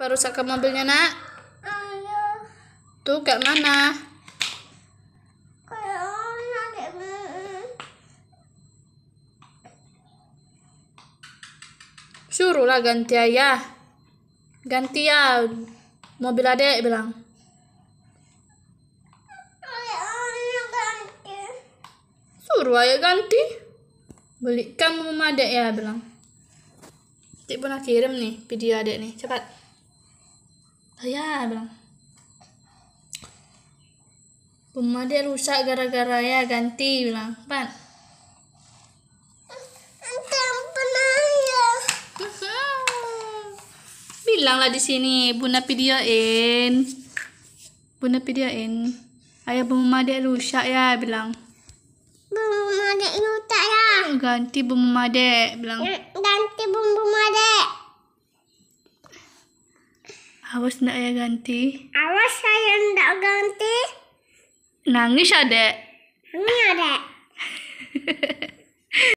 baru sakam mobilnya, nak. Ayo. Tuh, kayak mana? Suruhlah ganti ayah. Ganti ya. Mobil adek bilang. Suruh ayah ganti. Belikan rumah adek ya bilang. Cik pernah kirim nih video adek nih. Cepat ya bilang dia rusak gara-gara ya ganti bilang pan ya. bilanglah di sini bunda videoin bunda videoin ayah pemade rusak ya bilang pemade rusak ya ganti pemade bilang ganti pemade Awas ndak ya ganti. Awas saya ndak ganti. Nangis adek. Nangis ada